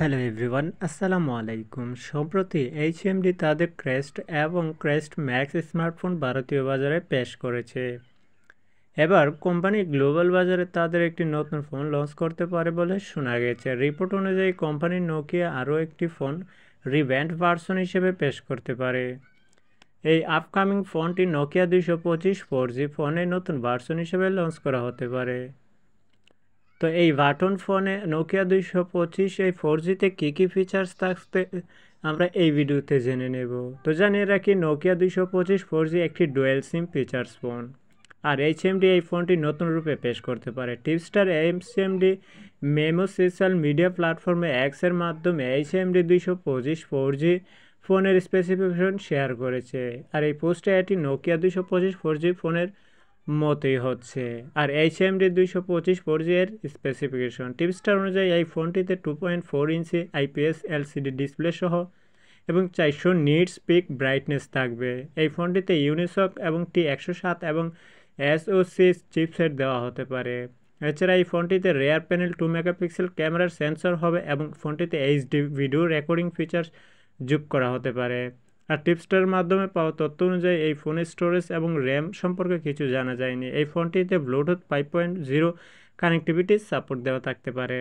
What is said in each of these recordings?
hello everyone আসসালামু আলাইকুম সম্প্রতি এইচএমডি তাদের ক্রেস্ট এবং ক্রেস্ট ম্যাক্স স্মার্টফোন ভারতীয় বাজারে পেশ করেছে এবার কোম্পানি গ্লোবাল বাজারে তাদের একটি নতুন ফোন লঞ্চ করতে পারে বলে শোনা গেছে রিপোর্ট অনুযায়ী কোম্পানি নোকিয়া আরও একটি ফোন রিভ্যান্ড ভার্সন হিসেবে পেশ করতে পারে এই আপকামিং ফোনটি নোকিয়া দুইশো পঁচিশ ফোর জি ফোনে নতুন ভার্সন হিসেবে লঞ্চ করা হতে পারে তো এই বাটন ফোনে নোকিয়া দুইশো পঁচিশ এই ফোর জিতে কী কী ফিচার্স থাকতে আমরা এই ভিডিওতে জেনে নেব তো জানিয়ে রাখি নোকিয়া দুইশো পঁচিশ ফোর জি একটি ডুয়েল সিম ফিচার্স ফোন আর এইচ এমডি এই ফোনটি নতুন রূপে পেশ করতে পারে টিপস্টার এমডি মেমো সোশ্যাল মিডিয়া প্ল্যাটফর্মে অ্যাক্সের মাধ্যমে এইচ এমডি দুইশো পঁচিশ ফোর জি ফোনের স্পেসিফিকেশন শেয়ার করেছে আর এই পোস্টে এটি নোকিয়া দুইশো পঁচিশ ফোর জি ফোনের মতোই হচ্ছে আর এইচ এমডি দুইশো পঁচিশ ফোরজির স্পেসিফিকেশন টিপস্টার অনুযায়ী এই ফোনটিতে টু পয়েন্ট ফোর ইঞ্চি আইপিএস এলসিডি ডিসপ্লে সহ এবং চারশো নিটস স্পিক ব্রাইটনেস থাকবে এই ফোনটিতে ইউনিসক এবং টি একশো সাত এবং এসওসি চিপসেট দেওয়া হতে পারে এছাড়া এই ফোনটিতে রেয়ার প্যানেল টু মেগাপিক্সেল ক্যামেরার সেন্সর হবে এবং ফোনটিতে এইচডি ভিডিও রেকর্ডিং ফিচার্স যোগ করা হতে পারে আর টিপসটার মাধ্যমে পাওয়া তথ্য অনুযায়ী এই ফোনের স্টোরেজ এবং র্যাম সম্পর্কে কিছু জানা যায়নি এই ফোনটিতে ব্লুটুথ ফাইভ পয়েন্ট জিরো কানেক্টিভিটির সাপোর্ট দেওয়া থাকতে পারে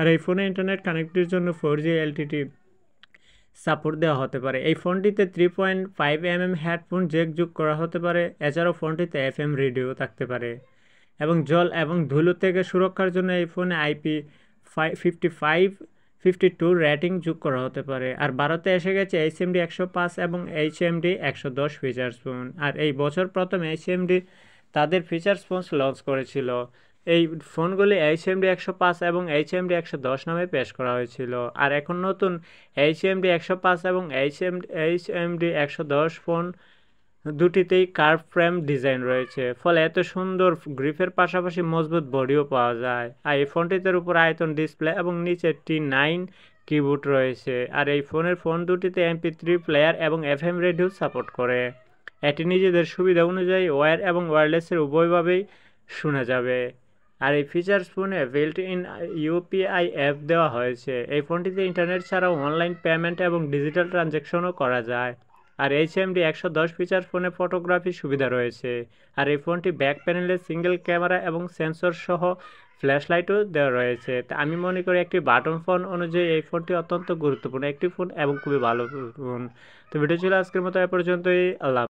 আর এই ফোনে ইন্টারনেট কানেক্টের জন্য ফোর জি এলটিটি সাপোর্ট দেওয়া হতে পারে এই ফোনটিতে three point five M M headphone jack যোগ করা হতে পারে এছাড়াও ফোনটিতে এফ এম রেডিও থাকতে পারে এবং জল এবং ধুলো থেকে সুরক্ষার জন্য এই ফোনে IP fifty five fifty two rating যোগ করা হতে পারে আর ভারতে এসে গেছে এইচ এমডি একশো পাঁচ এবং এইচ এমডি একশো দশ ফিচার্স ফোন আর এই বছর প্রথম এইচ এমডি তাদের ফিচার্স ফোন লঞ্চ করেছিল এই ফোনগুলি এইচ এমডি একশো পাঁচ এবং এইচ এমডি একশো দশ নামে পেশ করা হয়েছিল আর এখন নতুন এইচ এমডি একশো পাঁচ এবং এইচ এইচ এমডি একশো দশ ফোন দুটিতেই কার্ভ ফ্রেম ডিজাইন রয়েছে ফলে এত সুন্দর গ্রিফের পাশাপাশি মজবুত বডিও পাওয়া যায় আর এই ফোনটিতে উপর আয়তন ডিসপ্লে এবং নিচে টি নাইন কিবোর্ড রয়েছে আর এই ফোনের ফোন দুটিতে এমপি থ্রি প্লেয়ার এবং এফ এম রেডিও সাপোর্ট করে এটি নিজেদের সুবিধা অনুযায়ী ওয়্যার এবং ওয়্যারলেসের উভয়ভাবেই শোনা যাবে আর এই ফিচার্স ফোনে বিল্ট ইন ইউপিআই অ্যাপ দেওয়া হয়েছে এই ফোনটিতে ইন্টারনেট ছাড়াও অনলাইন পেমেন্ট এবং ডিজিটাল ট্রানজ্যাকশনও করা যায় আর এইচ এমডি একশো দশ ফিচার ফোনে ফটোগ্রাফির সুবিধা রয়েছে আর এই ফোনটি ব্যাক প্যানেলে সিঙ্গেল ক্যামেরা এবং সেন্সর সহ ফ্ল্যাশ লাইটও দেওয়া রয়েছে তা আমি মনে করি একটি বাটন ফোন অনুযায়ী এই ফোনটি অত্যন্ত গুরুত্বপূর্ণ একটি ফোন এবং খুবই ভালো ফোন তো ভিডিও ছিল আজকের মতো এ পর্যন্তই আল্লাহ